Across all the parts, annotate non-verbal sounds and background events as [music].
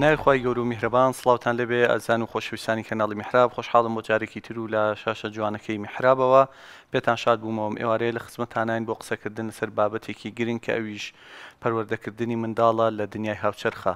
بەناوی خی گەور و میهرەبان سلااوان لەبێ ئەزان و خۆشویستانی کەناڵی میحراب خۆشحاڵم بۆ جارێکی تر و لە شاشە جوانەکەی میحرابەوە پێتان شاد بوومەوەم ئێوارەیە لە خزمەتانین بۆ قسەکردن لەسەر بابەتێکی گرنگ کە ئەویش پەروەردەکردنی منداڵە لە دنیای هاوچەرخە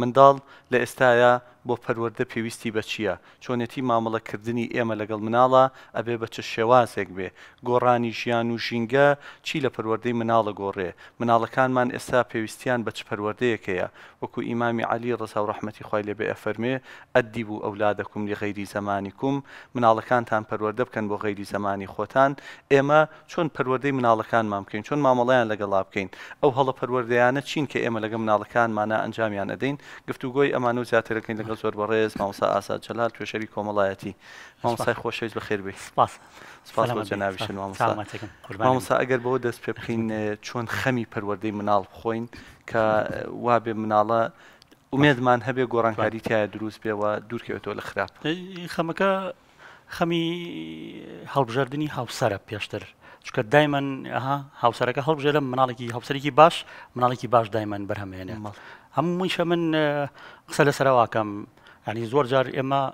منداڵ لە ئێستایا بۆ پەروەەردە پێویستی بە چییە چۆنێتی مامەڵەکردنی ئێمە لەگەڵ مناڵە ئەبێ بە چ شێوازێک بێ گۆڕانی ژیان و ژینگە چی لە پەروەەردەی مناڵە گۆڕێ مناڵەکانمان ئێستا پێویستیان بە چ پەروەردەیەکەیە وەکو ئیمامی علی ڕزا و ڕحمەتی خی لێ بێ ئەفەرمێ ئەدی بوو ئەولادەکم لی غەیری زمانی کوم مناڵەکانتان پەروەەردە بکەن بۆ غەیری زمانی خۆتان ئێمە چۆن پەروەەردەی مناڵەکانمان بکەین چۆن مامەڵیان لەگەڵا بکەین ئەو هەڵە پەروەەر پەروەردەیانە چین کە ئێمە لەگە مناڵەکانمانە ئەنجامیان ئەدەین گفتوگۆی ئەمان و زیاترەکەین لەگە زۆر بەڕێز مامسا ئاسا چەلال توێشەوی کۆمەڵایەتی مامسای خۆشەویست بەخێر بێ سپاس جەناویشن مامسا ئەگەر بەوە دەست پێ بخین چۆن خەمی پەروەردەی مناڵ بخۆین کە وابێ مناڵە ێدمان هەبێ گۆڕانکاری تایە دروست پێوە دوورکەوێتەوە لە خراپ خەمەکە خەمی هەڵبژاردننی هاوسەرە پێشتر دائما چکە دایمەن هاوسەرەکە هەڵبژێ لە مناڵێکی کی باش مناڵێکی باش دائما یعنی هم هەموویشە من قسە لە سەرواکەم یعنی زور جار ئێمە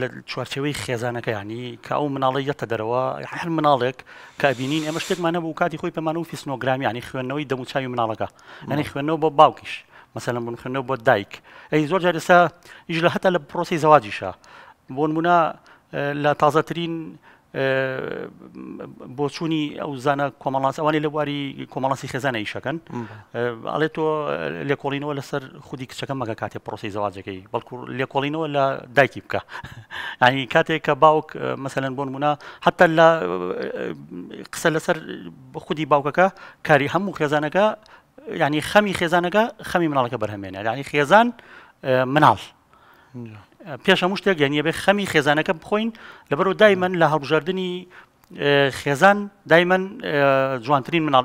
لە چوارچەوەی خێزانەکە ینی کە ئەو مناڵی یەتە دەرەوە هەر مناڵێک کابینین ئێمە شتێکمانە بوو کاتی خۆی یعنی و فیسنۆگرامی ینی خوێندنەوەی دەموچاوی مناڵەکە ینی خوێندنەوە بۆ باوکیش مەسەلم بوون خوێندنەوە بۆ دایک ئەی زۆر جارێسا ئیش لە هەتا لە پرۆسی زەواجیشە بۆ نمونە لە تازەترین بۆ چوونی ئەو زانە کۆمەڵاس ئەوانی لە بواری کۆمەڵاسی خێزانە ئیشەکەن ئەڵێ تۆ لێکۆڵینەوە لەسەر خودی کچەکەم مەگە کاتێ پرۆسی زەواجەکەی بەڵکو لێکۆڵینەوە لە دایکی بکە [laughs] ینی کاتێک کە باوک مەسەلەن بۆن منە حتا لە قسە لەسەر خودی باوکەکە کاری هەموو خێزانەکە ینی خەمی خێزانەکە خەمی مناڵەکە بەرهمێنە ینی خێزان مناڵ. پێش هەموو شتێک یانە بێ خەمی خێزانەکە بخۆین لەبەرەوە دایمەن لە هەڵبژاردننی خێزان دایمەن جوانترین مناڵ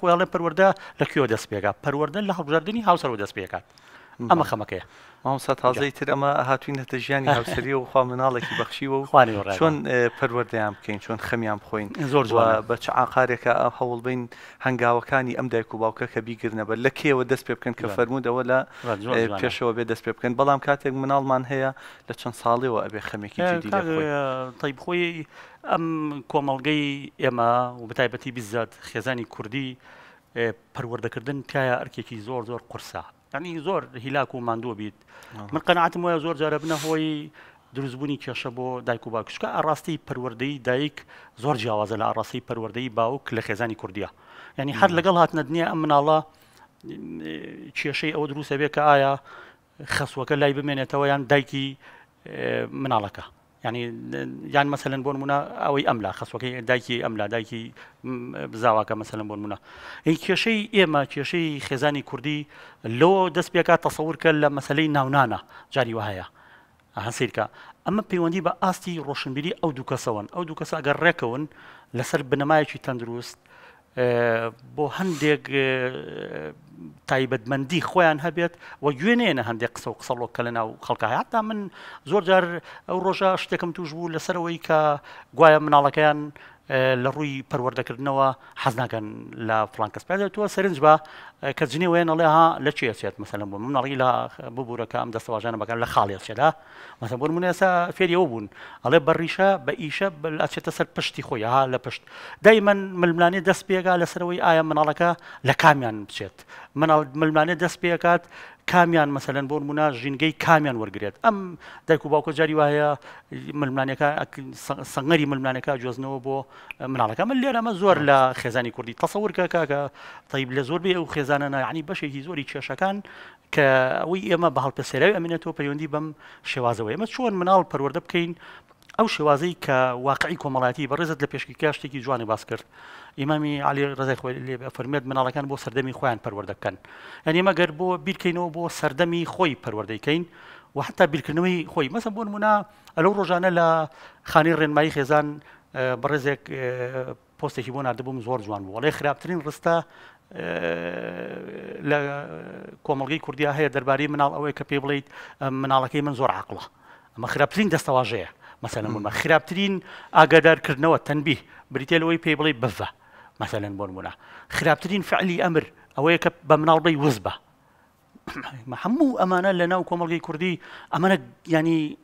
خۆیاڵێ پەروەەردە لە کوێ دەست پێکات پەروەەردە لە هەڵبژاردننی هاوسەر و دەست پێکات ئەمە خەمەکەیە مامسا تازەی تر ئەمە هاتوینەتە ژیانی [laughs] هاوسری و خوا مناڵێکی بەخشیوە و چۆن پەروەردەیان بکەین چۆن خەمیان بخۆین زۆر بە چ ئاقارێکە هەوڵ بین هەنگاوەکانی ئەم دایک و باوکە کە بیگرنەبەر لە کێوە دەست پێ بکەن کە فەرمودەوە لە پێشەوە بێ دەست پێ بکەن بەڵام کاتێک مناڵمان هەیە لە چەند ساڵیەوە ئەبێ خەمێکی تایبخۆی ئەم کۆمەڵگەی ئێمە و بەتایبەتی بزات خێزانی کوردی پەروەردەکردن تایە ئەرکێکی زۆر زۆر قورسە ینی زۆر هیلاک و مادووە بیت من قەنعاتم وایە زۆر جارە بنە هۆی دروستبوونی کێشە بۆ دایک و باکشکە ئاڕاستی پەروەدەی دایک زۆر جیاوازە لە ئاڕاستی پەروەدەی باوک لە خێزانی کوردیا ینی هەر لەگەڵ هاتنە دنیا ئەم مناڵە کێشەی ئەوە دروستە بێت کە ئایا خەسوەکە لای بمێنێتەوە یان دایکی مناڵەکە ینی یان مەمثلەن بۆ نمونە ئەوەی ئەملا خسوەکەی دایکی ئەملا دایکی زاواکە مەمثلەن بۆ نمونە ئەی کێشەی ئێمە کێشەی خێزانی کوردی لەوە دەست پێکات تەسەورکە لە مەسلەی ناونانە جاری وهەیە هەسیرکە ئەمە پەیوەندی بە ئاستی ڕۆشنبیری ئەو دوو کەسەوەن ئەو دوو کەس ئەگەر ڕێکەون لەسەر بنەمایەکی تەندروست بۆ هەندێک تایبەتمەندی خۆیان هەبێت و گوێنێنە هەندێک قسە و قسەڵۆک کە لە ناو خەڵکەهاتدا من زۆر جار ئەو ڕۆژە شتێکم توش بوو لەسەرەوەی کە گوایە مناڵەکەیان لە ڕووی پەروەردەکردنەوە حەزناکەن لە فلانکەس پێدەێتوە سرنج بە کە جنێ وێن ئەڵێ ها لە چی ئەسێت مەسەلم بوو منەڕی لە ببوورەکە ئەم دەستەواژانە بەکەن لە خاڵی ئەسێدا مەسە بۆ منێسا فێریەوە بوون ئەڵێ بەڕیشە بە ئیشە ئەچێتە سەر پشتی خۆی ها لە پشت دایمەن ململانی دەست پێگا لەسەرەوەی ئایا مناڵەکە لە کامیان بچێت مناڵ ملمانێت دەست پێکات کامیان مەسەلەن بۆ مونا ژینگەی کامیان وەرگێت ئەم دایک و باوکە جاری وایە ملمانەکە سنگەری ملمانەکە جۆزنەوە بۆ مناڵەکە من لێرەمە زۆر لە خێزانی کوردی تەسەورکە کاکە تایب لە زۆر بێ ئەو خێزانە ینی بەشێکی زۆری کێشەکان کە ئەوەی ئێمە بە هەڵپەسێراوی ئەمێنێتەوە پەیوەندی بەم شێوازەوە ئێمە چۆن مناڵ پەروەەردە بکەین ئەو شێوازەی کە واقعی کۆمەڵاتی بەڕێزت لە پێشکی کاشتێکی جوانی باس کرد ئیمامی علی ڕزای خۆی لێ فەرمێت مناڵەکان بۆ سەردەمی خۆیان پەروەردەکەن ئەن ئێمەگەر بۆ بیرکەینەوە بۆ سەردەمی خۆی پەروەردەیکەین و حتا بیرکردنەوەی خۆی مەسم بۆ نمونە ئەلەو ڕۆژانە لە خانی ڕێنمایی خێزان بەڕێزێک پۆستێکی بۆ نردبووم زۆر جوان بوو وڵی خراپترین ڕستە لە کۆمەڵگەی کوردیا هەیە دەربارەی مناڵ ئەوەی کە پێ بڵیت مناڵەکەی من زۆر عقلڵە ئەمە خراپترین دەستەواژەیە مەسەلمونمە خراپترین ئاگادارکردنەوە تەنبی بریتێلەوەی پێی بڵێ بەفە مثلا بورمونا خرابترين فعلي امر او هيك بمنال بي ما حمو امانا لنا وكمالي كردي امانا يعني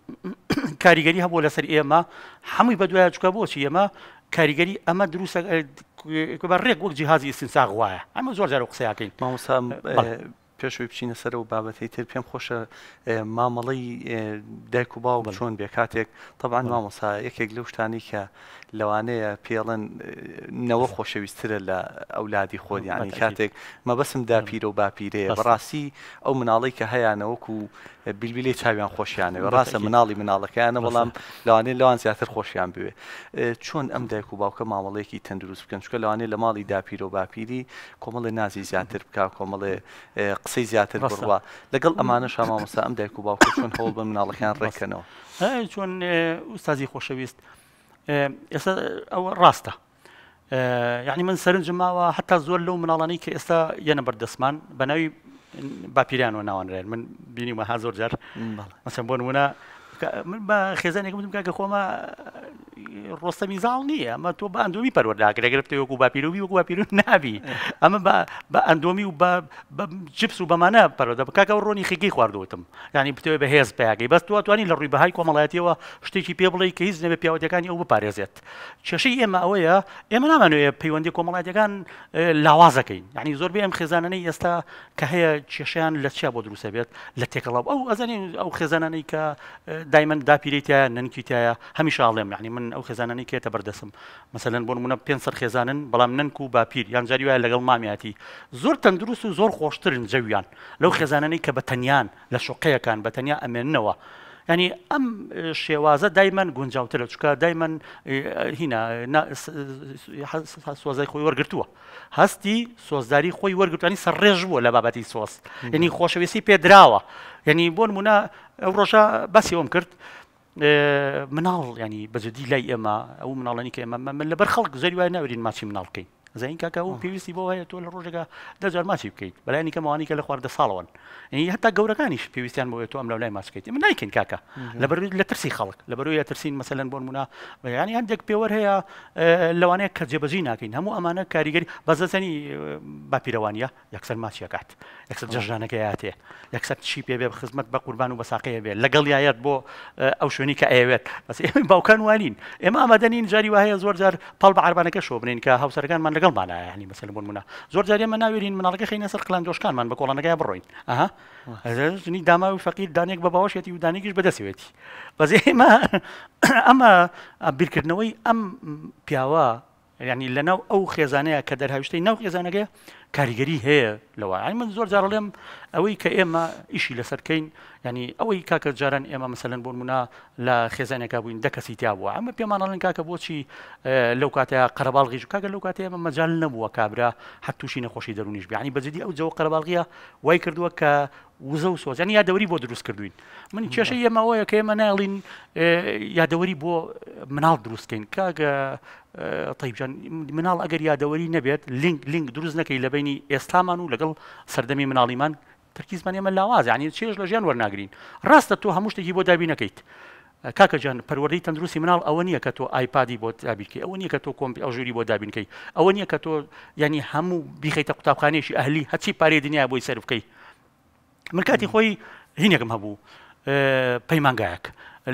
كاريغري هبو لسر ايما حمو بدو اجك بو سيما كاريغري اما دروس كبر اه، ريك وجهاز استنساخ غوايه عم زور زار قسياكين ما مصام پێشوی بچینە سەر و بابەتی تر پێم خۆشە مامەڵی دایک و باو چۆن بێ کاتێک تەبان مامۆسا یەکێک لەو شتانی کە لەوانەیە پێڵەن نەوە خۆشەویسترە لە ئەولادی خۆدیانی کاتێک مەبەسم داپیرە و باپیرەیە بەڕاستی ئەو مناڵی کە هەیە نەوەکو و بیلبیلی چاویان خۆشیانەوە ڕاستە مناڵی مناڵەکەیانە بەڵام لەوانێ لەوان زیاتر خۆشیان بوێ چۆن ئەم دایک و باوکە مامەڵێکی تەندروست بکەن چکە لەوانێ لە ماڵی داپیر و باپیری کۆمەڵی نازی زیاتر بک کۆمەڵێ قسەی زیاتر بڕوە لەگەڵ ئەمانە شامامەسا ئەم دایک و باوکە چۆن هەوڵ بە مناڵەکان ڕێکەنەوە چۆن ئوستازی خۆشەویست ئێستا ئەوە ڕاستە یعنی من سەرنج ماوە حتا زۆر لەو مناڵانی کە ئێستا یەنە بەردەسمان بەناوی باپیرانەوە ناوانرێن من بینیمە ها زۆر جار مەسم بۆ نمونە من بە خێزانێکم بتم کاکە خۆمە ڕۆستە میزاڵ نییە ئەمە تۆ بە ئەندۆمی پەروەرداگرەگرفت وەکو باپیرۆوی وەکو باپیرون نابی ئەمە بە ئەندۆمی و جپس و بەمانە پەرۆدا بککە ڕۆنی خێکی خواردوتم ینی پتەوە بە هێز پیاگەی بەست تو توانانی لە ڕووی بەهای کۆمەڵایەتەوە شتێکی پێ بڵی کە هیچ نەبێ پیاوەتەکانی ئەو بپارێزێت چێشەی ئێمە ئەوەیە ئێمە نامانوێ پەیوەندی کۆمەڵاتەکان لاوازەکەین ینی زۆر بێ ئەم خێزانەی ئێستا کە هەیە کێشیان لە چیا بۆ دروسە بێت لە تێکەڵاو ئەو ئەزانی ئەو خێزانانەی کە دایمەن داپیریتیە ننکیتیایە هەمیش ئاڵێم یعنی من ئەو خێزانانی کێتە بەردەسم مەمثلەن بۆ منە پێ سەر خێزانن بەڵام ننک و باپیر یان جاری وایە لەگەڵ مامیاتی زۆر تەندروست و زۆر خۆشترن جەویان لەو خێزانانی کە بە تەنیان لە شوقەیەکان بە تەنیا ئەمێننەوە ینی ئەم شێوازە دایمەن گونجاوتە لە چکە دایمەن هینە سۆزای خۆی وەرگتووە هەستی سۆزداری خۆی وەرگتوانی سەر ڕێژ بووە لە بابەتی سۆس ینی خۆشەویستی پێدراوە ینی بۆن منە ئەو ڕۆژە بەسیەوەم کرد مناڵ ینی بەجددی لای ئێمە ئەو مناڵانی کە ئێمە من لەبەر خەڵک زەری وای ناورین ماچی مناڵکەین زین کاکە و پێویستی بۆ هەیە تۆ لە ڕۆژێکە دەجار ماچی بکەیت بەلایانی کە ماوانی کە لە خواردە ساڵەوەن یعنی هەتا گەورەکانیش پێویستیان بۆ تۆ ئەم لەولای ماچکەیت من نایکەین کاکە لە بەروی لە ترسی خەڵک لە بەروی ترسین مەسەلەن بۆن مونا بەیانی هەندێک پێوەەر هەیە لەوانەیە کە جێبەجی ناکەین هەموو ئەمانە کاریگەری بەزەزەنی باپیرەوانیە یەکسەر ماچیەکات یەکسەر جەژانەکە یاتێ یەکسەر چی پێ بێ خزمەت بە قوربان و بەساقەیە بێت لەگەڵ یایەت بۆ ئەو شوێنی کە ئەوێت بەس باوکان وانین ئێمە ئامادەنین جاری وهەیە جار پاڵ بە عربانەکە شۆ بنین کە هاوسەرەکانمان لەگەڵمانە هەنی مەسل بوونمونە زۆر جارێ مە ناوێرین مناڵەکە خینە سەر قلان دۆشکانمان بە کۆڵەنەکەی بڕۆین ئەهانی داما و فەقیر دانێک بە باوەشێتی و دانێکیش بەدەسوێتی بەزێمە [coughs] ئەمە بیرکردنەوەی ئەم پیاوە ینی لەناو ئەو خێزانەیە کە دەرهاویشتەی ناو خێزانەکە کاریگەری هەیە لەوە ئەنی من زۆر جارڵێم ئەوەی کە ئێمە ئیشی لەسەرکەین ینی ئەوەی کاکە جاران ئێمە مەمثلەن بۆ منە لە خێزانێکا بووین دەکەسی تیا بووە ئەمە پێمانەڵن کاکە بۆچی لەو کاتەیە قەرەباڵغیش کاگە لەو کاتەیە ئمە مەجال نەبووە کابرا هەتووشی نەخۆشی دەرونیش بیانی بەجددی ئەو جەوە قەرەباڵغیە وای کردووە کە وزە و سۆزانانی یادەوری بۆ دروست کردوین من کێشە ئێمەەوەیە کە ئێمە ناڵین یادەوەری بۆ مناڵ دروستکەین کاگە تایبجان مناڵ ئەگەر یادەوەری نەبێت لنگ لنگ دروست نەکەی لەب بینی ئێستامان و لەگەڵ سەردەمی مناڵیمان تەرکیزمانێمە لاواز عنی چێژ لە ژیان وەرناگرین ڕاستە تۆ هەموو شتێکی بۆ دابی نەکەیت کاکەجان پەروەەردەی تەندروستی مناڵ ئەوە نییە کە تۆ ئایپادی بۆ دابینکەی ئەوە نییە کە تۆ کۆمپی ئەژوری بۆ دابینکەی ئەوە نییە کە تۆ ینی هەموو بیخیتە قوتابخانێکی ئەهلی هەچی پارێ دنیا بۆی سەر بکەی من کاتی خۆی هینێکم هەبوو پەیمانگایەک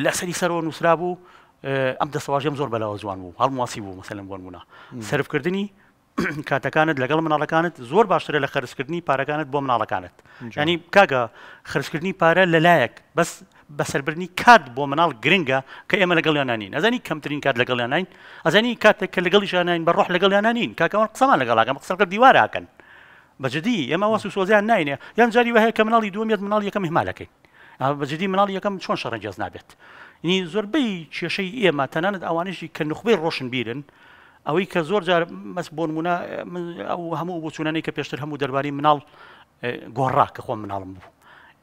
لەسەری سەرەوە نووسرا بوو ئەم دەسەواژێم زۆر بەلاوە جوان بوو هەڵ مواسی بوو مەسەلم بۆنبوونا سرفکردنی [coughs] کاتەکانت لەگەڵ مناڵەکانت زۆر باشترە لە خرسکردنی پارەکانت بۆ مناڵەکانت ینی کاگە خرسکردنی پارە لەلایەک بەس بەسەربرنی کات بۆ مناڵ گرنگە کە ئێمە لەگەڵیانانین ئەزانی کەمترین کات لەگەڵیانین ئەزانی کاتێک کە لەگەڵیشانین بەڕۆح لەگەڵیانانین کاکەوە قسەمان لەگەڵاکەم قسەکە دیواراکەن بەجددی ئێمە وەسو سۆزیان نینە یان جاری وهەیە کە مناڵی دومێت مناڵ یەکەم هیمالەکەین بەجددی مناڵ یەکەم چۆن شەڕەنجێز نابێت. نی زۆربەی کێشەی ئێمە تەنانەت ئەوانشی کە نخبەی ڕۆشن بیرن ئەوەی کە زۆر جار مەس بۆ نمونە ئەو هەموو بۆ چونەی کە پێشتر هەموو دەرباری مناڵ گۆڕا کە خۆم مناڵم بوو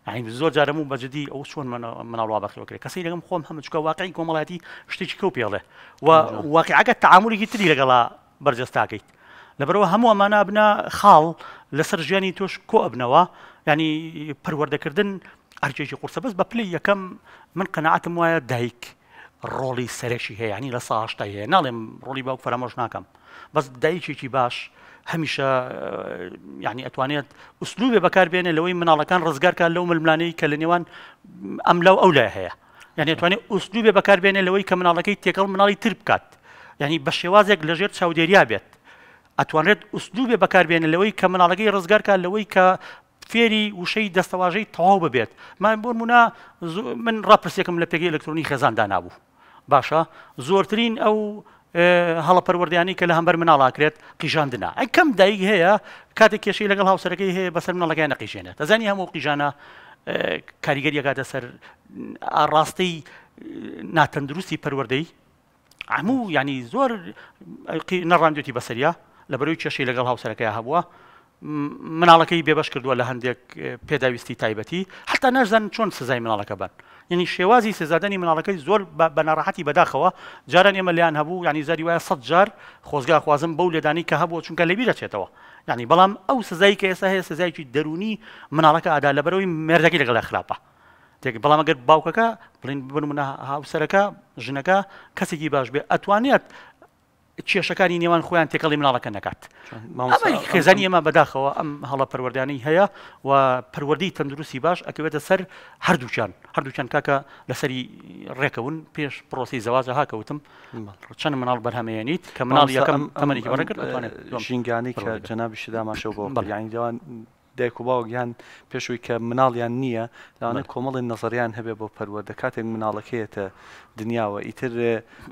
ئاین زۆر جارەمو بەجددی ئەو چۆن مناڵوا بەخیوەکرێت کەسی لەگەم خۆم هەمچکە واقعی کۆمەڵاتی شتێکی کەوت پێڵێ و واقعەکە تعاملێکی تری لەگەڵا بەرجەستاکەیت لەبەرەوە هەموو ئەمانە بنا خاڵ لەسەر ژیانی تۆش کۆ ئەبنەوە ینی پەروەردەکردن ئەرجێکی قورسە بەس بە پلی یەکەم من قەنەعاتم وایە دایک ڕۆڵی سەرشی هەیەنی لە ساشتە هەیە ناڵێم ڕۆلی باوک فەرەمۆش ناکەم بەس دایکێکی باش هەمیشە یعنی ئەتوانێت ئوسلوبێ بەکاربێنێ لەوەی مناڵەکان ڕزگارکە لەو ململانەی کە لە نێوان ئەم لەو ئەو لای هەیە یعنی توانێت ئوسلوبێ بەکاربێنێ لەوەی کە مناڵەکەی تێکەڵ مناڵی تر بکات یعنی بە شێوازێک لەژێر چاودێریا بێت ئەتوانێت ئوسلوبێ بەکاربێنێ لەوەی کە مناڵەکەی ڕزگارکە لەوەی کە فێری وشەی دەستەواژەی تەواو ببێت من بۆ منە من ڕاپرسێکم لە پێگەی ئەلکترۆنی خێزاندا نابوو باشە زۆرترین ئەو هەڵەپەروەردیانی کە لە هەمبەر مناڵاکرێت قیژاندنا ئەی کەم دایک هەیە کاتێک کێشی لەگەڵ هاوسەرەکەی هەیە بەسەر منەڵەکەی نەقیژێنێت دەزانی هەموو قیژانە کاریگەریەکاتە سەر ئاڕاستەی ناتەندروستی پەروەردەی هەموو ینی زۆر نەڕاندێتی بەسەریا لە بەروی کێشی لەگەڵ هاوسەرەکەی هەبووە مناڵەکەی بێبش کردووە لە هەندێک پێداویستی تایبەتی حتا نەرزان چۆن سزای مناڵەکە بن ینی شێوازی سێزادنی مناڵەکەی زۆر بە ناڕەحەتی بەداخەوە جاران ئێمە لیان هەبوو ینی زاری وایە سە جار خۆزگا خوازم بەو لێدانی کە هەبوو چونکە لەبی دەچێتەوە ینی بەڵام ئەو سزایی کە ئێستا هەیە سزایکی دەرونی مناڵەکە ئادا لە بەرەوەی مێردەکەی لەگەڵ خراپە تێک بەڵام ئەگەر باوکەکە بڵین بن منە هاوسەرەکە ژنەکە کەسێکی باش بێ ئەتوانێت کێشەکانی نێوان خۆیان تێکەڵی مناڵەکە نکات خێزانی ئێمە بەداخەوە ئەم هەڵە پەروەردانی هەیە و پەروەردەی تەندروستی باش ئەکەوێتە سەر هەردووچان هەردووچان کاکە لەسەری ڕێکەون پێش پرۆسی زەوازە هاکەوتم چەند مناڵ بەرهەمەیەنیت کە مناڵ یەکەم ئەمەێکەکەێت ژینگانی کە جەنابی شداماشەوە بۆ بەڵیانیوان دایک و باوک یان پێشووی کە مناڵیان نییە لاانە کۆمەڵی نەزەریان هەبێ بۆ پەروە دەکاتێک مناڵەکەیەتە دنیاوە ئیتر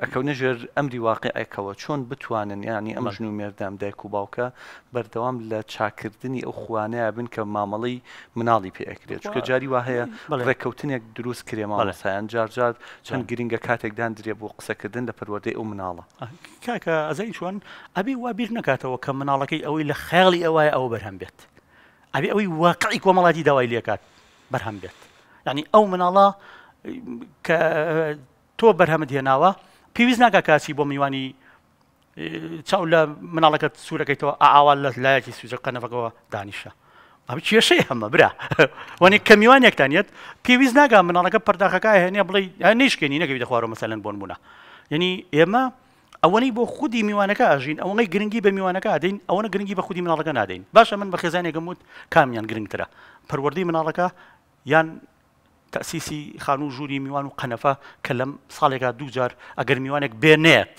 ئەکەو نەژێر ئەمری واقعەکەەوە چۆن بتوانن ینی ئەمە ژن و مێردام دایک و باوکە بەردەوام لە چاکردنی ئەو خوانەیە بن کە مامەڵی مناڵی پێکرێت چکە جاری وا هەیە ڕێککەوتنێک دروست کرێماڵە سایان جارجار چەند گرینگە کاتێکدان درێ بۆ قسەکردن لە پەروەدەی ئەو مناڵە کاکە ئەزای چۆن ئەبی وا بیر نکاتەوە کە مناڵەکەی ئەوەی لە خیاڵی ئەوای ئەو بەرهەم بێت. ئەبێ ئەوەی واقعی کۆمەڵاتی داوای لێکات بەرهەم بێت ینی ئەو مناڵە کە تۆ بەرهەمت هێناوە پێویست ناکە کاسی بۆ میوانی چاو لە مناڵەکەت سوورەکەیتەوە ئاوال لە لایەکی سوزە قەنەفەکەەوە دانیشە ئەم کێشەی هەمە برا [laughs] وەنی کەمیوانێکتانیت پێویست ناگا مناڵەکە پەرداخەکە هێنێ بڵێ نیشکێنی نەگەوی دەخوارەوە مەسەلەن بۆنبوونا یعنی ئێمە ئەوەی بۆ خودی میوانەکە ئاژین ئەوەی گرنگی بە میوانەکە دەین ئەوەنە گرنگی بە خودی مناڵەکە نادەین باشە من بە خێزانێکگەموت کامیان گرنگترە پەروەردی مناڵەکە یان تاسیسی خان و ژووری میوان و قەنەفە کە لەم ساڵێکا دوجار ئەگەر میوانێک بێنێت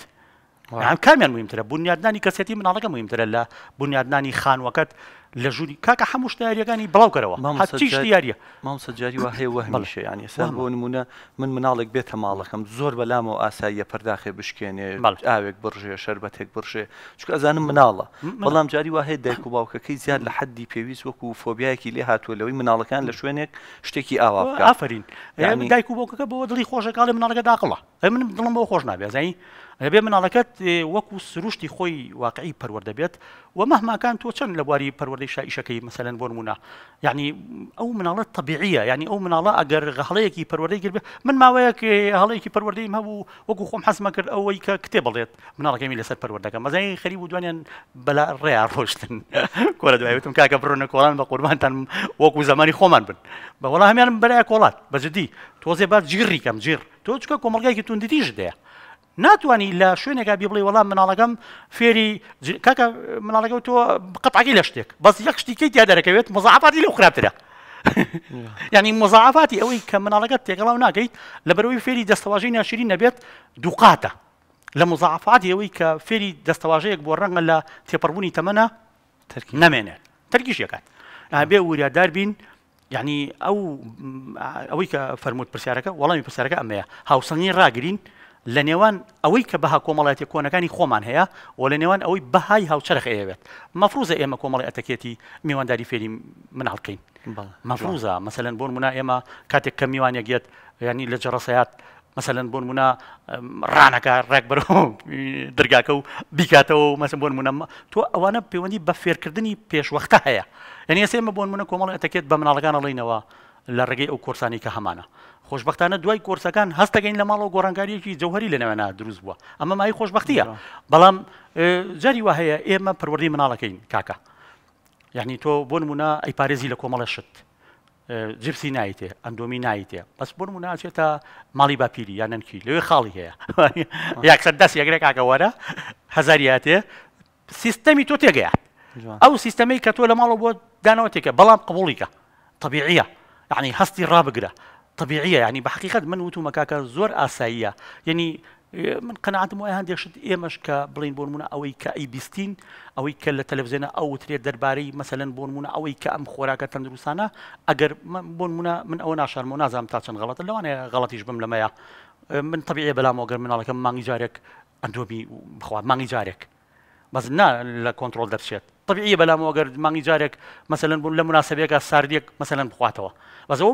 کامیان مویمترە بنیادانی کەسەتی مناڵەکە مویمترە لە بنیادانی خانوەکەت لە ژووری کاکە هەموو شتیاریەکانی بڵاوکەرەوە هەتیش دیارە مام سەجاری و هەیە وەهمەشە یانی سا بۆ نمونە من مناڵێک بێتە ماڵەکەم زۆر بەلام و ئاساییە پەرداخێ بشکێنێ ئاوێک بڕژێ شربەتێک بڕشێ چکە ئەزانم مناڵە بەڵام جاری وهەیە دایک و باوکەکەی زیاد لە حدی پێویست وەکو فۆبیایکی لێ هاتووە لەوەی مناڵەکان لە شوێنێک شتێکی ئاوا ئافرین دایک و باوکەکە بۆ دڵی خۆشەکڵی مناڵەکە داقڵە من دڵم بۆ خۆش نابێ زایی هەبێ مناڵەکەت وەکو سروشتی خۆی واقعی پەروەەردە بێت و مەهماکان تۆ چەند لە بواری پەروەەردەی شایشەکەی مەسەلەن بۆ نمونە یعنی ئەو مناڵەت طبیعیە ینی ئەو مناڵە ئەگەر هەڵەیەکی پەروەەردەی گربێ من ماوەیەک هەڵەیەکی پەروەەردەی هەبوو وەکو خۆم حەزمە کرد ئەوەی کە کتێ بڵێت مناڵەکەمی لەسەر پەروەەردەکەم مەزای خەریب و دوانیان بەلا ڕێیا ڕۆشتن [laughs] کۆرە دوایوتم کاکە بڕۆنە کۆڵان بە قوربانتان وەکو زمانی خۆمان بن بەوەڵا هەمیان برای کۆڵات بەجددی تۆزێ بات جیڕی کەم جیر تۆ چکە کۆمەلگایکی تونددیش دەیە ناتوانانی لە شوێنێکا بی بڵێ وەڵام مناڵەکەم فێری کاکە مناڵەکە تۆ قەتعگی لە شتێک بەس یەک شتیکەی تیا دەرەکەوێت مزعافاتی لەو خراپترە [laughs] ینی مزعافاتی ئەوەی کە مناڵەکەت تێگەڵاو ناگەیت لە بەرەوەی فێری دەستەواژەی ناشرین نەبێت دووقاتە لە مزعافاتی ئەوەی کە فێری دەستەواژەیەک بۆ ڕەنگە لە تێپەڕبوونی تەمەە نامێنێت تەرکیش یەکات بێ وریادار بین ینی ئەو ئەوەی کە فەرمووت پرسیارەکە وەڵامی پرسیارەکە ئەمەیە هاوسنگی ڕاگرین لە نێوان ئەوەی کە بەها کۆمەڵاتی کۆنەکانی خۆمان هەیە و لە نێوان ئەوەی بەهای هاوچەرخ ئەیەوێت مەفروزە ئێمە کۆمەڵی ئەتەکێتی میوانداری فێری مناڵکەین مەفروزە مەسەلەن بۆن منە ئێمە کاتێک کە میوانە گێت ینی لە جەڕسەات مەسەلەن بۆن منە ڕانەکە ڕێک بەر دەرگاکە و بیکاتەوە مەسم بۆن منە تۆ ئەوانە پەیوەندی بە فێرکردنی پێشوەختە هەیە یعنی ئێسێمە بۆن منە کۆمەڵی ئەتەکێت بە مناڵەکان ئەڵینەوە لە ڕێگەی ئەو کورسانی کە هەمانە خۆشببختانە دوای کۆرسەکان هەستەگەین لە ماڵەوە گۆڕانگاریەکی جوهری لەنەوەنا دروست بووە ئەمە مای خۆشببختیە بەڵام جاری وا هەیە ئێمە پروەردی مناڵەکەین کاکە یعنی تۆ بۆ نمونە ئەی پارێزی لە کۆمەڵە شت جپسی نایتێ ئەندۆمی نایتێ بەس بۆ مناچێتە ماڵی باپیری یان نەنکی لەوێ خاڵی هەیە یاکسەر دەست یەگرێک ئاگەوارە هەزاریاتێ سیستەمی تۆ تێگەیە ئەو سیستەمی کە تۆ لە ماڵەوە بۆ دانەوە تێکە بەڵام قبولیکە طبیعە يعني هستي رابقرة طبيعية يعني بحقيقة من وتو مكاكا زور آسيا يعني آه، من قناعة مويه هندي شد إيمش كبلين بورمونا أو إيكا أي بيستين أو إيكا لتلفزينة أو تري درباري مثلا بورمونا أو إيكا أم خوراكا تندروسانا أجر بورمونا من أول عشر منازم تاتشن غلط لو أنا غلط يجبم لما يا آه، من طبيعي بلا موغر من الله كم مانجارك جارك أندومي بخوا ماني بس نا الكونترول درشيت طبیعی بەلام ئەگەر مانگی جارێک مەمثلەن بوون لە مناسبێکە ساردێک مەمثلەن بخواتەوە بەزەوە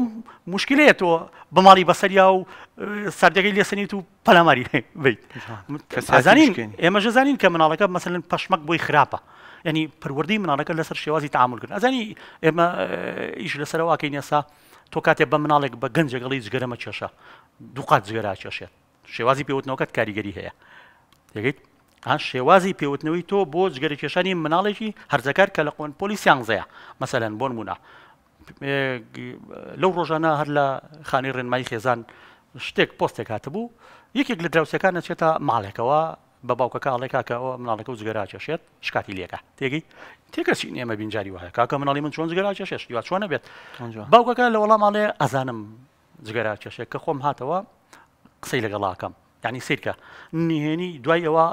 مشکلەیەەوە بماڵی بەسەریا و ساردەکەی لێسەنیت [laughs] و پەلاماری بیت زانین ئێمەژە زانین کە مناڵەکە مەمثلەن پەشمەک بۆی خراپە ینی پروردی مناڵەکە لەسەر شێوازی تعاملکردن ئەزانی ئێمە ئیش لەسەرەوەکەی نێسا تۆ کاتێ بە مناڵێک بە گەنجێگەڵی جگەرەمە چێشە دووقات جگەرا چێشێت شێوازی پێوتنەوەکەت کاریگەری هەیە دەگەیت شێوازی پێوتنەوەی تۆ بۆ جگەری کێشانی مناڵێکی هەرزەکار کە لە قۆن پۆلیسیان زەیە مەسەلەن بۆن مونە لەو ڕۆژانە هەر لە خانی ڕێنمای خێزان شتێک پۆستێک هاتبوو یەکێک لە دراوسەکان نەچێتە ماڵێکەوە بە باوکەکە ئاڵێکاکەەوە مناڵەکە و زگەرا چێشێت شکاتی لێکە تێگەی تێکەسی ئێمە بینجاری وایە کاکە مناڵی من چۆن زگەرا چێشێش یا چۆنە بێت باوکەکە لە وەڵام ماڵێ ئەزانم جگەرا چێشێک کە خۆم هاتەوە قسەی لەگەڵاکەم ینی سیرکە نهێنی دوای ئەوە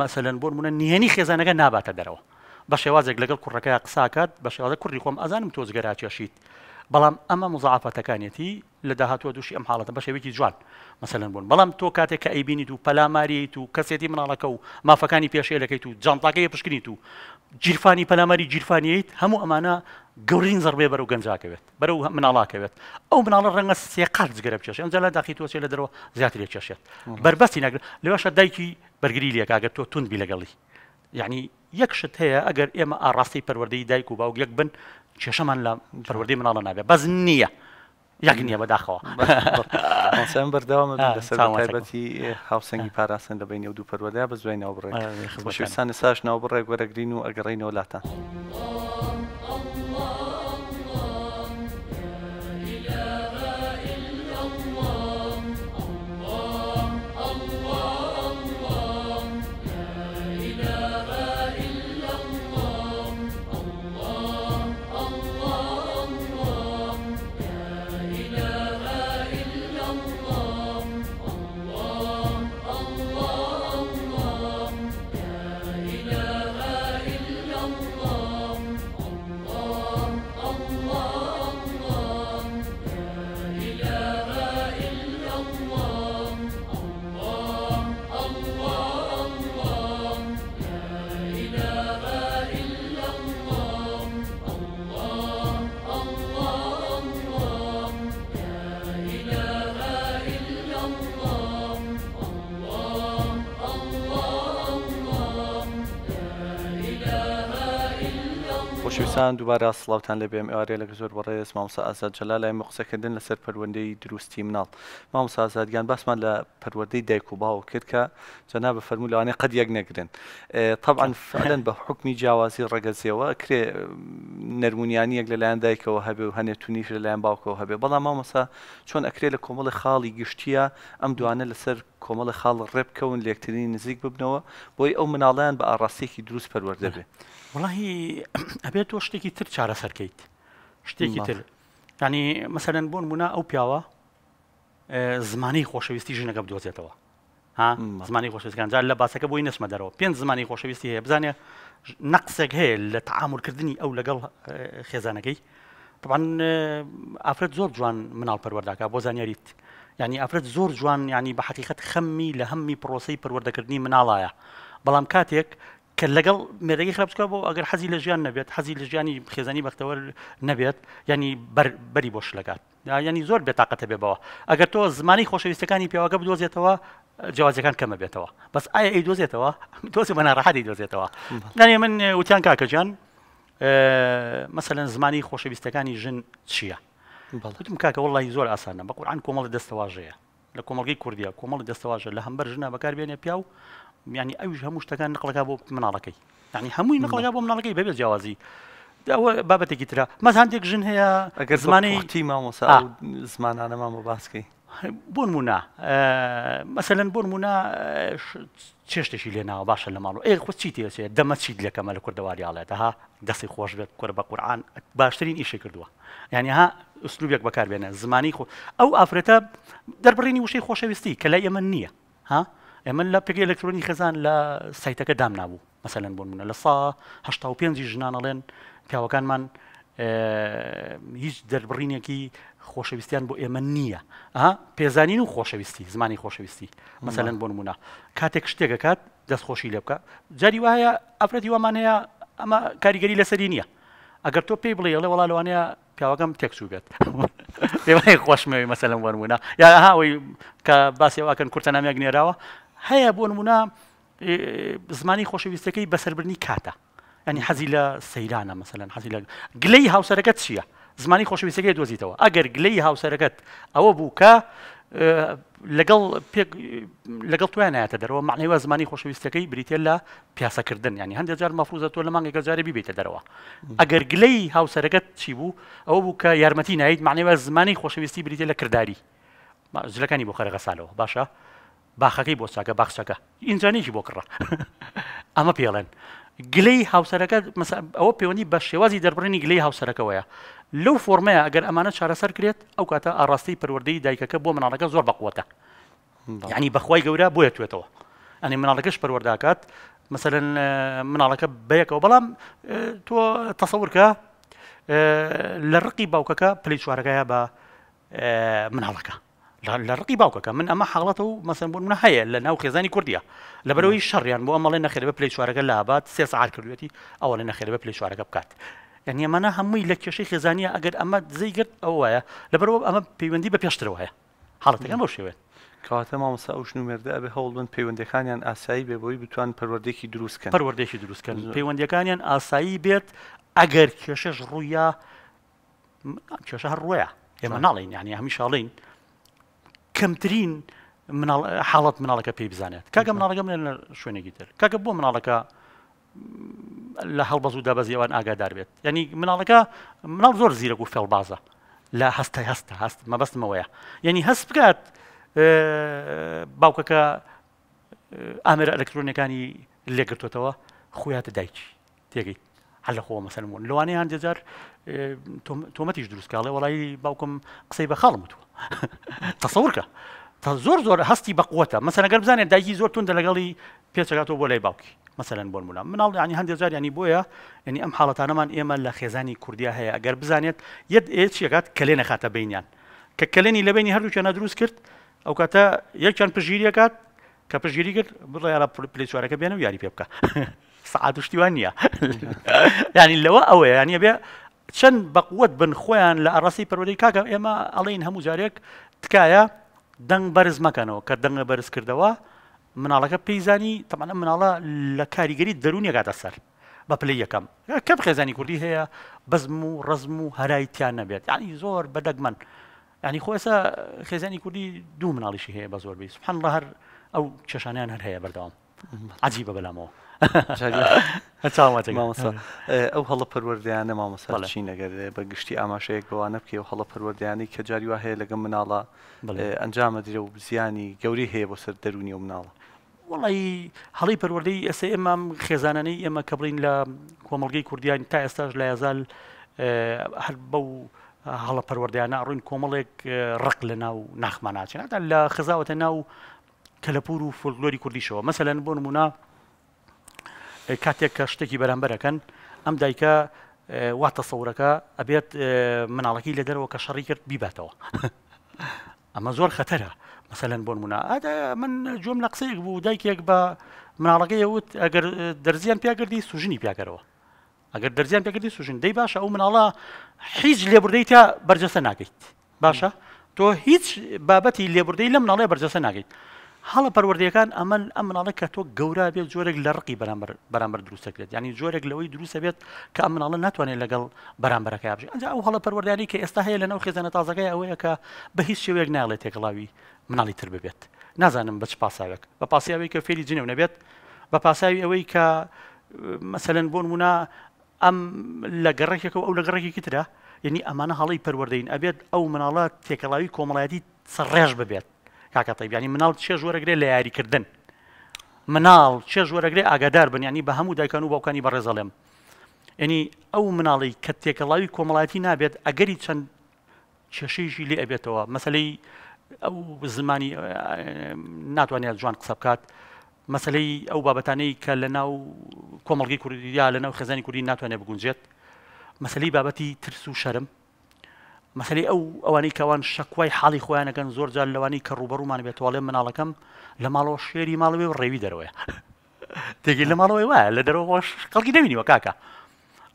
مەسەلەن بۆ منە نهێنی خێزانەکە ناباتە دەرەوە بە شێوازێک لەگەڵ کوڕەکەی قساکات بە شێوازە کوڕی خۆم ئەزانم تۆزگەرا چێشیت بەڵام ئەمە مزعافەتەکانێتی لە داهاتوە دووشی ئەم حاڵەتە بە شێوێکی جوان مەسەن بوون بەڵام تۆ کاتێک کە ئەیبینیت و پەلاماریت و کەسێتی مناڵەکە و مافەکانی پێشێلەکەیت و جانتاکەی پشکنیت و جیرفانی پەلاماری جیرفانیت هەموو ئەمانە گەورین زربێ بەرەو گەنجاکەوێت بەرەو مناڵاکەوێت ئەو مناڵە ڕەنگە سێقات زگەرە بچێش ئەمجا لە داخی تۆچێ لە دەرەوە زیاتر لێ چێشێت بربەستی نەگر لەوەشە دایکی بەرگری لێک ئەگەر تۆ تونبی لەگەڵی یعنی یەکشت هەیە ئەگەر ئێمە ئاڕاستی پەروەردەی دایک و باوک یەک بن کێشەمان لە پەروەردەی مناڵە نابێت بەز نییە. یەک نییە بەداخەوە سم بەردەوامە لەسەربەتی هاوسەنگی پاراسن لە بینی و دوو پەروەدا بە زوێنەوە بڕێ خوشستانی ساش ناو بڕێ گوەرەگرین و ئەگەڕینەوە لاتان. کوردستان دووبارە سلااوان لە بێم ئەوارێ لەگە زۆر بەڕێز مامسا ئازاد جەلا لای مەقسەکردن لەسەر پەروەندەی دروستی مناڵ مامسا ئازادگیان باسمان لە پەروەدەی دایک و باو کرد کە جەنا بە فەرمولوانێ قەت یەک نەگرن طبعاان فعلەن بە حکمی جیاوازی ڕگەزیەوە کرێ نەرمونیانی یەک لەلایەن دایکەوە هەبێ و هەنێت تونیش لەلایەن باوکەوە هەبێ بەڵام مامەسا چۆن ئەکرێ لە کۆمەڵی خاڵی گشتیە ئەم دوانە لەسەر کۆمەڵی خاڵ ڕێبکەون لێکترین نزیک ببنەوە بۆی ئەو مناڵیان بە ئاراستێکی دروست پەروەەردەبێ وڵی ئەبێت تۆ شتێکی تر چارە سەرکەیت شتێکی تر ینی مەسەرەن بۆن بوونا ئەو پیاوە زمانی خۆشەویستی ژنەکە بدۆزێتەوە ها زمانی خۆشەویستکان جار لە باسەکە بۆی نسمە دەرەوە پێنج زمانی خۆشەویستی هەیە بزانێ نەقسێک هەیە لە تعاملکردنی ئەو لەگەڵ خێزانەکەی طبعاان ئافرەت زۆر جوان مناڵ پەروەرداکە بۆ زانیاریت ینی ئافرەت زۆر جوان ینی بە حقیقت خەممی لە هەممی پرۆسی پەروەردەکردنی مناڵایە بەڵام کاتێک کە لەگەڵ مێرەی خراپچکە بۆ ئەگەر حەزی لە ژیان نەبێت حەزی لە ژیانی خێزانی بەختەوە نەبێت ینی بەری بۆش لەگات ینی زۆر بێتاقەتە بێبەوە ئەگەر تۆ زمانی خۆشەویستەکانی پیاواگە بدۆزێتەوە جیازەکان کەمە بێتەوە بەس ئایا ئەی دۆزێتەوە تۆسی بەنا ڕحادی دۆزێتەوە نانی من وتیان کاکەجان مثلەن زمانی خۆشەویستەکانی ژن چییە؟ بەڵتم کاکە وڵی زۆر ئاسانە بە قورآان کۆمەڵی دەستەواژەیە لە کۆمەڵگەی کوردیا کۆمەڵی دەستەواژە لە هەمبەر ژنا بەکاربیێنێ پیا و میانی ئەوش هەموو شتەکان نقلەکە بۆ مناڵەکەی ینی هەمووی نقلەکە بۆ مناڵەکەی بەبێ جیاوازی ئەوە بابەتێکی تررا مەز هەندێک ژن هەیە ئەگەر زمانی تیمامۆسا زمانانەمان بۆ باسکەی بۆ نموە مەسەن بۆ نموە چێشتێکی لێناوە باشە لە ماڵ ئەی خۆ چی تێچێت دەمە چیت لەکەمە لە کوردەواریاڵێتە ها دەستی خۆش بێت کوەر بە قورآان باشترین ئیشە کردووە یعنی ها ئوسلوبێک بەکاربێنە زمانی خۆ ئەو ئافرەتە دەربڕێنی وشەی خۆشەویستی کە لە ئێمە نییە ها ئێمە لە پێگەی ئەلکترۆنی خەزان لە سایتەکە دام نابوو مەسەن بۆ منە لە ساهشتا و پێنجی ژناڵێن پیاوەکانمان هیچ دەربڕینێکی خۆشەویستیان بۆ ئێمە نییە پێزانین و خۆشەویستی زمانی خۆشەویستی مەمثلەن بۆ نمونە کاتێک شتێکەکات دەستخۆشی لێ بکە جاری وایە ئەفرەتی وامانەیە ئەمە کاریگەری لەسەری نییە ئەگەر تۆ پێی بڵێ لە وڵا لەوانەیە پیاوەکەم تێکچوو بێت [laughs] پێوای خۆشمەوەی مەسەلم وەرمونە یا ئەهاوەی کە باسیێواکەن کورتە نامێک نێراوە هەیە بۆ نمونە زمانی خۆشەویستەکەی بەسەربرنی کاتە ئەنی يعني حەزی لە سەیرانە مەمثلەن حەزی لە گلەی هاوسەرەکەت چییە زمانی خۆشویستەکەی دۆزیتەوە ئەگەر گلەی هاوسەرەکەت ئەوە آه، بوو کە لەگەڵ لەگەڵ توانایەتە دەرەوە معنیوە زمانی خۆشویستەکەی بریتێ لە پیاسەکردن ینی يعني هەندێک جار مەفروزە تۆ لە مانگێکە جارێ ببێتە دەرەوە ئەگەر گلەی هاوسەرەکەت چی بوو ئەوە بوو کە یارمەتی نایت معنیوە زمانی خۆشەویستی بریتێ لە کردداری زلەکانی بۆ خەرەگە ساالەوە باشە باخەکەی بۆ چاکە باخچەکە ئینجانێکی بۆ کڕە [laughs] ئەمە پێڵێن گلەی هاوسەرەکە ئەوە پەیوەندی بە شێوازی دەربڕێنی گلەی هاوسەرەکەوەیە لەو فۆرمەیە ئەگەر ئەمانە چارەسەر کرێت ئەو کاتە ئاڕاستی پەروەدەی دایکەکە بۆ مناڵەکە زۆر بەقوتە یعنی بەخوای گەورە بۆیە توێتەوە ئەنی مناڵەکەش پەروەرداکات مثلەن مناڵەکە بەیەکەوە بەڵام تۆ تەسەورکە لە ڕقی باوکەکە پلی چوارەکەیە بە مناڵەکە لە ڕقی باوکەکە من ئەمە حاڵەتە و مەسن بوون منە هەیە لە ناو خێزانی کوردیا لە بەرەوەی شەڕیان بۆ ئەمەڵێ نەخێرە بە پلی شوارەکە لە ئابات سێ سعار کردوێتی ئەوە لە نەخێرە بە پلی شوارەکە بکات. یعنیێمانە هەمووی لە کێشەی خێزانیە ئەگەر ئەمە زیگرت ئەو وایە لەبەرەوە ئەمە پەیوەندی بە پێشترەوە هەیە حڵەتەکەم بۆ شێوێت. کەواتە مامەسا ئەوش نوێردە ئەبێ هەوڵ بن پەیوەندەکانیان ئاسایی بێ بۆی بتوان پەروەردێکی دروستکە پەروەردێکی دروستکەن پەیوەندەکانیان ئاسایی بێت ئەگەر کێشەش ڕوویە کێشە هەر ڕوەیە ئێمە ناڵین یعنی هەمیشاڵین کەمترین حاڵەت مناڵەکە پێی بزانێت کاکە مناڵەکە من لە شوێنێکی تر کاکە بۆ مناڵەکە لە هەڵبەز و دابەزیێوان ئاگادار بێت ینی مناڵەکە مناڵ زۆر زیرەک و فێڵبازە لە هەستە هەستە هەست مەبەستمەوەیە یعنی هەست بکات باوکەکە ئامرە ئەلکترۆنەکانی لێگرتوتەوە خویاتە دایکی تێگەی هەل لە خۆ مەسەرمون لەوانەیە هەندێجار تۆمەتیش دروستکاڵێ وڵی باوکم قسەی بە خاڵم وتوە [laughs] تەسەورکە تا زۆر زۆر هەستی بەقوتە مەسەنەگەر بزانێت دایکی زۆر تون لەگەڵی پێچگاتەوە بۆ لای باوکی مەسەەن بۆ مولە مناڵ ینی هەندێک زار ینی بۆیە ینی ئەم حاڵەتانەمان ئێمە لە خێزانی کوردیا هەیە ئەگەر بزانێت یەت ئێچیەکات کلێ نەخاتە بینیان کە کلێنی لەبینی هەردووچیانە دروست کرد ئەو کاتە یەکیان پژگیریەکات کە پژگیری کرد بڕیاە پلێچوارەکە بێنە و یاری پێ بکە [laughs] سعادشتیوان نییە [laughs] ینی لەوە ئەوەیە یانە بێ چەند بەقوت بن خۆیان لە ئەڕاستی پەرۆدەی کاکە ئێمە ئەڵین هەموو جارێک تکایە دەنگ بەرز مەکەنەوە کە دەنگە بەرز کردەوە مناڵەکە پێیزانی تەمانە مناڵە لە کاریگەری دەرونیێکاتە سەر بە پلی یەکەم کەم خێزانی کوردی هەیە بەزم و ڕزم و هەرایتیان نەبێت ینی زۆر بەدەگمەن ینی خۆسە خێزانی کوردی دوو مناڵیشی هەیە بە زۆر بیست حەن لە هەر ئەو چێشانیان هەر هەیە بەردەوام عجیبە بەلامەوە ئەو هەڵە پەروەردیانە مامەساڵی نەگەر بە گشتی ئاماشەیەک بەوانە بکە و هەڵە پەروەردیانی کە جاری وا هەیە لەگەم مناڵە ئەنجامە درێ و زیانی گەوری هەیە بۆ سەر دەرونی و مناڵە وڵی هەڵی پەروەردەی ئەس ئێمام خێزانانەی ئێمە کە بڵین لە کۆمەلگەی کوردیانی تا ئێستاش لە یازال هەر بەو هەڵە پەروەردیانە ڕووین کۆمەڵێک ڕق لە ناو ناخمانناچێن لە خزاوەتە ناو کەلەپور و فۆلگلۆری کوردیشەوە مەسەلەن بۆ نمونە کاتێک کە شتێکی بەرامبەرەکەن ئەم دایکە واتە سەورەکە ئەبێت مناڵەکی لە دەرەوە کە شەڕی کرد بیباتەوە [laughs] ئەمە زۆر خەتەرە مەسەلەن بۆن منە من جۆم لە قسەیەک بوو دایکێک بە مناڵەکەی وت ئەگەر دەرزیان پیاگردی سوژنی پیاگەرەوە ئەگەر دەرزیان پێگردی سوژن دەی باشە ئەو مناڵە هیچ لێبوردەی تا بەرجەسە ناگەیت باشە تۆ هیچ بابەتی لێبوردەی لە مناڵێ بەرجەسە ناگەیت هەڵە پەروەردەکان ئەمە ئەم مناڵە کە تۆ گەورە بێت جۆرێک لە ڕقی بەرامبەر دروستەکرێت ینی جۆرێک لەوەی دروستە بێت کە ئەم مناڵە ناتوانێت لەگەڵ بەرامبەرەکە یابژێت ئەجا ئەو هەڵە پەروەردانی کە ئێستا هەیە لەنەو خێزانە تازەکەی ئەوەیە کە بە هیچ شێوەیەک ناڵێت تێکڵاوی مناڵی تر ببێت نازانم بچ پاساوێک بە پاسیاوی کە فێری جنێو نەبێت بە پاساوی ئەوەی کە مەسەلەن بۆن موە ئەم لە گەڕێکەکە ئەو لە گەڕێکی ترە یعنی ئەمانە هەڵی پەروەردەین ئەبێت ئەو مناڵات تێکەڵاوی کۆمەڵایەتی سڕێژ ببێت کاکە تایبیانی مناڵ چێ ژوەرەگرێ لە یاریکردن مناڵ چێ ژوەرەگرێ ئاگادار بنیانی بە هەموو دایکان و باوکانی بەڕێزەڵێم ینی ئەو مناڵی کە تێکەڵاوی کۆمەڵاتی نابێت ئەگەری چەند چێشەیژی لێ ئەبێتەوە مەسلەی ئەو زمانی ناتوانێت جوان قسە بکات مەسلەی ئەو بابەتانەی کە لە ناو کۆمەڵگی کوردیا لە ناو خێزانی کوردی ناتوانێت بگونجێت مەسلەی بابەتی ترس و شەرم مەسلی ئەو ئەوانەی کەوان شەکوای حاڵی خۆیانەکەن زۆر جار لەوانی کە ڕوبەرومان بێتواڵێ مناڵەکەم لە ماڵەوە شێری ماڵەوەی و ڕێوی دەرەوەی [laughs] تێگی لە ماڵەوەی وایە لە دەرەوەش قەڵکی دەبینیوە کاکە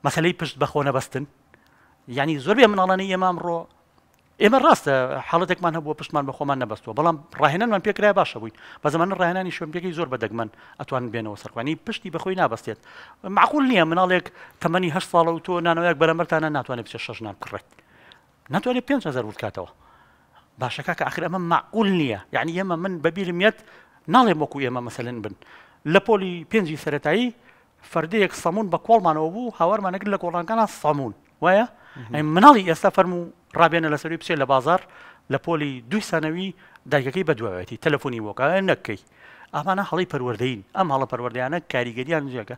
مەسلەی پشت بەخۆ نەبەستن ینی زۆر بێ مناڵانی ئێمام ڕۆ ئێمە ڕاستە حڵەتێکمان هەبوو پشتمان بە خۆمان نەبەستەوە بەڵام ڕاهێنانمان پێکرای باشە بووین بە زمان ڕاهێنانی شوێنپێکی زۆر بەدەگمەن ئەتوان بێنەوە سەرخوانی پشتی بەخۆی نابەستێت معقول نییە مناڵێک تەمەنی هە ساڵە و تۆ نانەوەیەک بەرەمەرتانە ناتوانێت بچێت شەژنان بکڕێت ناتوانێت 500 بکاتەوە باشەکە کە آخر أمام معقول نییە يعني يما من بەبیرمیت نالي موكو يما مثلا بن لە پۆلی پێنجی سەتایی فردەیەک سەمون بە کۆڵمانەوە بوو هاوارمانەگر لە کۆڵانکانە سەمون وایە يعني مناڵی ئێستا فەرم و ڕابێنە لەسەری بچێت لە بازار لە دو سنوي سانەوی بدواتي بەدوایەتی وكا وەکایە اما انا هەڵی پروردين اما هەڵە پروردين کاریگەریان جێەکە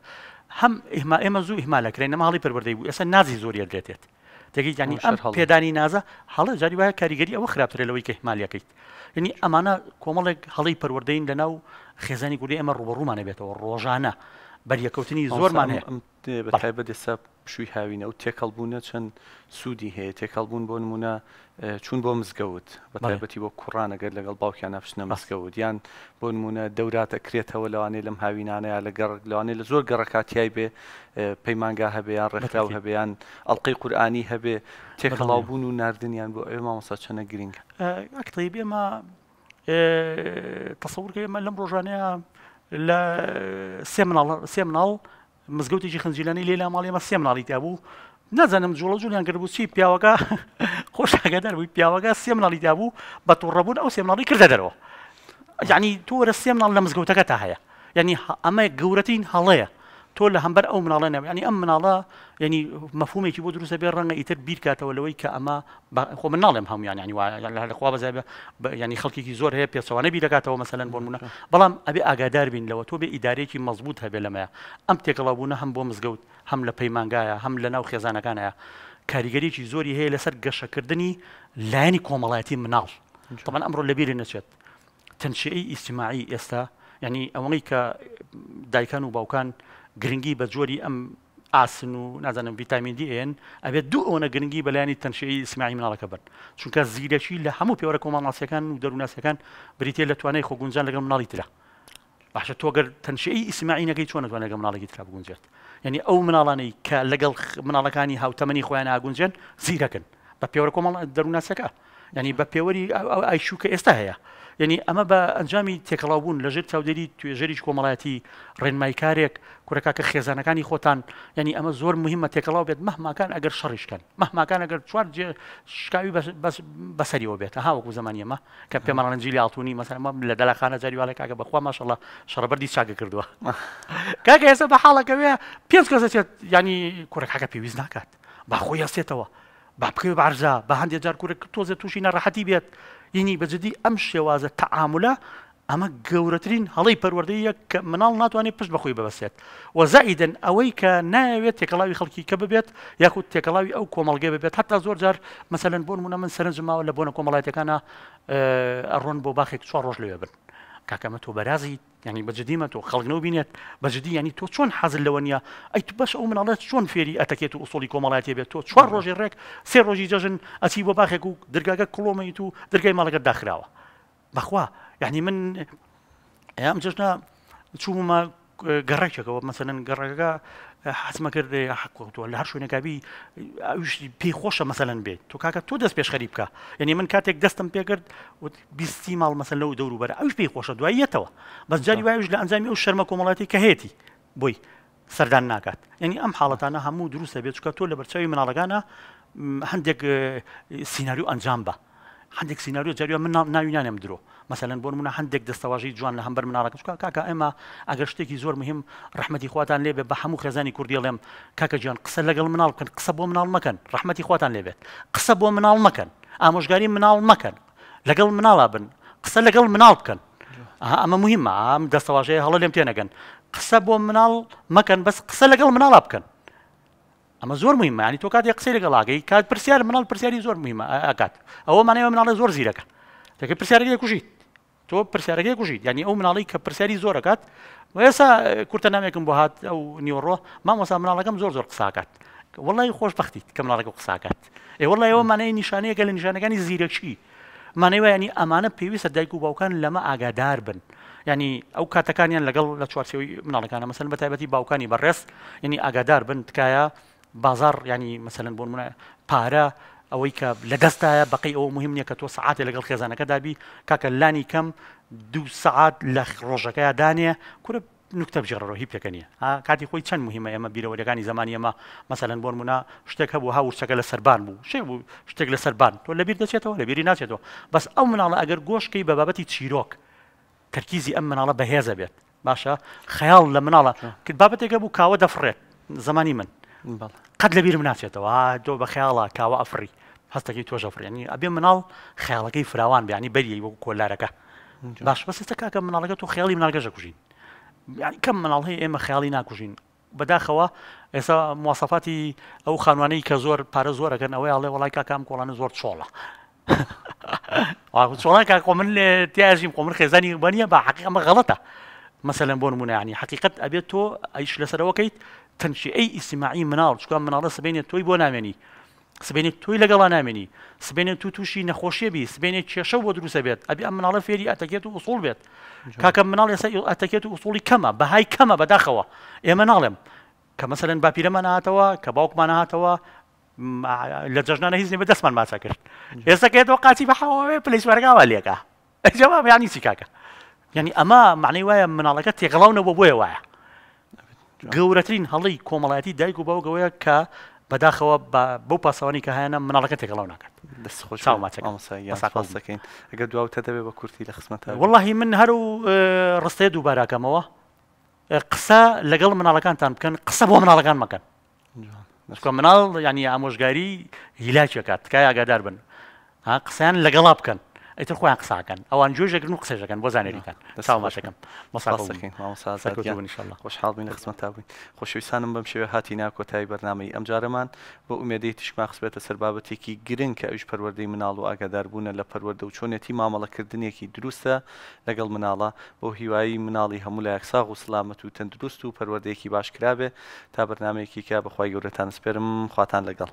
هم اهما امزو زوو هیمالەکرێن نەماڵی پەروەردەی پروردين اصلا نازي زوري درێتێت تێگەی جانی ئەم پێدانی نازە هەڵە جاری وایە کاریگەری ئەوە خراپترێ لەوەی کە مالیەکەیت ینی ئەمانە کۆمەڵێک هەڵی پەروەردەین لە ناو خێزانی گولی ئەمە ڕوبڕوومانە بێتەوە ڕۆژانە بەریەکەوتنی زۆرمان بەتایبەت ئێستا پشووی هاوینە و تێکەڵبوونە چەند سوودی هەیە تێکەڵبوون بۆ نمونە چون بۆ مزگەوت بەتایبەتی بۆ کوڕانەگەر لەگەڵ باوکیان نەفشنە مەسکەوت یان بۆ نمونە دەوراتە کرێتەوە لەوانێ لەم هاوینانەیە لە لەوانێ لە زۆر گەڕکاتیای بێ پەیمانگا هەبیان ڕێکراو هەبیان ئەڵلقی قورآانی هەبێ تێکەڵاوبوون و نردنیان بۆ ئێمە مەسا چەنە گرنگ ئەکتەی بێمە تەسەورگەمە لەم ڕۆژانەیە لە سێ مناڵ مزگەوتێکی خنجیلانی لێ لە ماڵێمە سێ مناڵی تابوو نازانم جوڵە جوڵیان گربووچی پیاوەکە [laughs] خۆشەگەدار بووی پیاوەکە سێ مناڵی دابوو بە تووڕەبوون ئەو سێ مناڵی کردە دەرەوە یعنی تۆ وەرە سێ مناڵ لە مزگەوتەکە تا هەیە یعنی ئەمە گەورەترین هەڵەیە تۆ لە هەمبەر ئەو مناڵە نەوە ینی ئەم مناڵە ینی مەفومێکی بۆ دروستە بێ ڕەنگە ئیتر بیر کاتەوە لەوەی کە ئەمە خۆ من ناڵێم هەمویان ینی لەخوا بەزای ینی خەڵکیی زۆر هەیە پێچوانە بیرەکاتەوە مەسەلەن بۆنمونە بەڵام ئەبێ ئاگادار بین لەوە تۆ بێ ئیدارێکی مەزبوط هەبێ لەمەیە ئەم تێکەڵبوونە هەم بۆ مزگەوت هەم لە پەیمانگایە هەم لە ناو خێزانەکانەیە کاریگەریکی زۆری هەیە لەسەر گەشەکردنی لایانی کۆمەڵایەتی مناڵ تەمان ئەمڕۆ لەبیری نەچێت تەنشئی ئیسیماعی ئێستا ینی ئەوەی کە دایکان و باوکان گرنگی بە جۆری ئەم ئاسن و نازانم ڤیتامین دیN ئەبێت دوو ئەوە گرنگی بەلایانی تەنشەی سماعی مناڵەکە بن چونکە زیرەشی لە هەموو پێوەرە کۆمانڵاسیەکان و دەروناسیەکان بریتێ لە توانای خۆگونجان لەگەڵ مناڵی ترە باشە تۆگەر تەنشەی ئیسماعینەکەی چۆن توان لەگە مناڵێکی ترا بگونجێت یعنی ئەو مناڵانەی کە لەگەڵ مناڵەکانی هاوتەمەنی خۆیان ئاگونجێن زیرەکەن بە پێوەرە کۆمەڵ دەروناسەکە ینی بە پێوەری ئایشو کە ئێستا هەیە یعنی ئەمە بە ئەنجامی تێکەڵاوبوون لەژێر چاودێری توێژێریش کۆمەڵایەتی ڕێنمایکارێک کوورەکەکە خێزانەکانی خۆتان ینی ئەمە زۆر مهمە تێکەڵاو بێت مەحماکان ئەگەر شەڕیشکەن مەحماکان ئەگەر چوار جێ شکاوی بەسەریەوە بێت هاوەکو زمانیەمە کە پێمەڕەنجیلی هاتوونی مەسەرمە لە دەلاخانە جاریواڵێک کاگە بەخوا ماشەڵە شەڕبەری چاگە کردووە کاکە ئێستا بە حاڵەکەوێ پێنج کەسە ینی کوورەکەکە پێویست ناکات باخۆی هەستێتەوە با بکەوێ بارزا بە هەندێک جار کوورە تۆزە تووشی نەڕەحەتی بێت ینی بەجددی ئەم شێوازە تەعاامە ئەمە گەورەترین هەڵی پەروەردەیە کە مناڵ ناتوانێت پشت بەخۆی ببەسێت وەزائیدن ئەوەی کە ناوێت تێکەڵاوی خەڵکی کە ببێت یاخود تێکەڵاوی ئەو کۆمەلگە ببێت هەتا زۆر جار مەمثلەن بۆن منە من سەرنجماوە لە بۆنە کۆمەڵاتەکانە ئەڕۆن بۆ باخێک چوار ڕۆژ لێ بن کاکەمە تۆ بەرازی ینی بەجددیمە تۆ خەڵگنەوە بینێت بەجددی ینی تۆ چۆن حەزل لەوە نیە ئەی بەش ئەو مناڵێت چۆن فێری ئەتەکێت و ئوسۆلی کۆمەڵاتی بێت تۆ چوار ڕۆژی ڕێک سێ ڕۆژی جەژن ئەچی بۆ باخێک و دەرگاگە کڵۆمەیت و دەرگای ماڵەکەت داخراوە بەخوا یعنی من ئەم جژنا چوومە گەڕێکێکەوە مەسەن گەڕێکەکە حسممە کردێ حقوتوە لە هەر شوێنێکبی وشتی پێی خۆشە مەسەلەن بێت تو کاکە تۆ دەست پێش خەری بکە یعنی من کاتێک دەستم پێکرد بیستی ماڵ مەسەن لەو دەوروبەر ئەوش پێی خۆشە دواییەتەوە بەس جاری وایش لە ئەنجامی ئەو شەرمە کۆمەڵاتی کە هێتی بۆی سەردان ناکات یعنی ئەم حاڵەتانە هەموو دروستە بێت چکە تۆ لە بەرچاوی مناڵەکانە هەندێک سینناریو ئەنجام بە هەندێک سینناریۆ جاریوە من ناویانم درۆ مەسەەن بۆ منە هەندێک دەستەواژی جوان لە هەمبەر مناڕەکەش کاکە ئێمە ئەگەر شتێکی زۆر مهم ڕحمەتی خواتان لێبێ بە هەموو خێزانی کوردیڵێم کاکە جیان قسە لەگەڵ مناڵ بکەن قسە بۆ مناڵ مەکەن ڕحمەتی خواتان لێبێت قسە بۆ مناڵ مەکەن ئامۆژگاری مناڵ مەکەن لەگەڵ مناڵا بن قسە لەگەڵ مناڵ بکەن ئەمە مهمە ئام دەستەواژەیە هەڵە لێم تێنەگەن قسە بۆ مناڵ مەکەن بەس قسە لەگەڵ مناڵا بکەن ئەمە زۆر مویمانی تۆ کاتێک قسەی لەگەڵاگەی کات پرسیار منڵ پرسیاری زۆر مویمە ئاکات ئەوە مانەوە مناڵە زۆر زیرەکە دەکە پرسیارەکەی کوژیت تۆ پرسیارەکەی کوژیت ینی ئەو مناڵی کە پرسیاری زۆرەکات و ئێسا کورتە نامێکم بۆ هات ئەو نیوەڕۆ مامۆسا مناڵەکەم زۆر زۆر قساکات وڵی خۆش بەختیت کە مناڵەکە قساکات ئێ وڵی ئەوە مانەیە نیشانەیەکە لە نیشانەکانی زیرەکی مانەوە ینی ئەمانە پێویستە دایک و باوکان لەمە ئاگادار بن. ینی ئەو کاتەکانیان لەگەڵ لە چوارچەوەی مناڵەکانە مەسن بە تایبەتی باوکانی بەڕێست ینی ئاگادار بن تکایە بازار ینی مثلەن بۆ منە پارە ئەوەی کە لە دەستایە بەقی ئەوە مهم نیە کە تۆ سعاتێ لەگەڵ خێزانەکە دابی کاکە لانی کەم دو سعات لە ڕۆژەکەی دانێ کورە نکتە بژێڕەوە هی پێکەنیە کاتی خۆی چەند مهمە ئێمە بیرەوەلەکانی زمانی ئەمە مەمثلەن بۆ منە شتێک هەبوو هاورچەکە لە سەربان بوو شێ بوو شتێک لە سەربان تۆ لەبییر دەچێتەوە لە بیری ناچێتەوە بەس ئەو مناڵە ئەگەر گۆشکەی بە بابەتی چیرۆک تەرکیزی ئەم مناڵە بەهێزە بێت باشە خەیاڵ لە مناڵە کرد بابەتێکە بوو کاوە دەفڕێت زمانی من قەت لە بیرم ناچێتەوە دۆ بە خیاڵە کاوە ئەفری هەستەکەی تۆ ژەفرێنی ئەبێ مناڵ خیاڵەکەی فراوان بیانی بەری وەکو کۆلارەکە باش بەستە کاکە مناڵەکە تۆ خیاڵی مناڵگەژە کوژین یانی کەم مناڵ هەیە ئێمە خیاڵی ناکوژین بەداخەوە ئێستا موواسەفاتی ئەو خانوانەی کە زۆر پارە زۆرەکەن ئەوەی ئاڵێ وڵای کاکام کۆڵانە زۆر چۆڵە چۆڵان کا کۆ من لێ تیاژیم کۆ من خێزانی بەنیە بە حقیقەمە غەڵەتە مەسەلەن بۆ نمونە ینی حقیقت ئەبێت تۆ ئەیش لەسەرەوەکەیت تەنشیعی ئیسیماعی مناڵ چکان مناڵە سبێنێت تۆی بۆ نامێنی سبێنێت تۆی لەگەڵا نامێنی سبێنێت تو تووشی نەخۆشیێبی سبێنێت کێشە بۆ دروە بێت ئەبی ئەم مناڵە فێری ئەتەکێت و ئوسڵ بێت کاکەم مناڵ ێسا ئەتەکێت و ئوسڵی کەمە بەهای کەمە بەداخەوە ئێمە ناڵێم کە مەسەرەن باپیرەمە نهاتەوە کە باوکمان نهاتەوە لە جژنانە هیچ نێ بە دەستمان ماچ کرد ئێستاکەێتەوە قاچی بەحەوەێ پلیسوەرگاوە لێکە ئەجەواب [laughs] یانی چیکاکە یعنی ئەمە معنی وایە مناڵەکە تێغڵاونەوە بۆیە وایە گەورەترین هەڵی کۆمەڵایەتی دایک و باوگەوەیە کە بەداخەوە بەو پاسەوانی کە هەیەە مناڵەکە تێکەڵاو ناکات دەستخۆشەکەین ئەگە دواوتە دەبێت بە کورتی لە خسمەت وڵی من هەرو ڕستەیە دووباراکەمەوە قسە لەگەڵ مناڵەکانتان بکەن قسە بۆ مناڵەکان مەکەن مناڵ ینی ئامۆژگاری هیلاکیەکات تکای ئاگادار بن قسەیان لەگەڵا بکەن ئەتر خۆیان قساکەن ئەوان جۆژێکن و قسێژەکەن بۆ زانێریکان ساڵماشەکەم مەساڵەکەین خۆشحاڵ بین قسمە تابووین خۆشویسانم بەم شێوە هاتی ناکۆتایی بەرنامەی ئەم جارەمان بۆ ئومێدەی تشما خسبێتە سەربابەتێکی گرنگ کە ئەوش پەروەەردەی مناڵ و ئاگاداربوونە لە پەروەەردە و چۆنێتی مامەڵەکردنێکی دروستە لەگەڵ مناڵە بۆ هیوایی مناڵی هەموو لە یەکساغ و سلامەت و تەندروست و پەروەردەیەکی باشکرابێ تا بەرنمێکی کە بەخوای گەورەتان سپێرم خواتان لەگەڵ.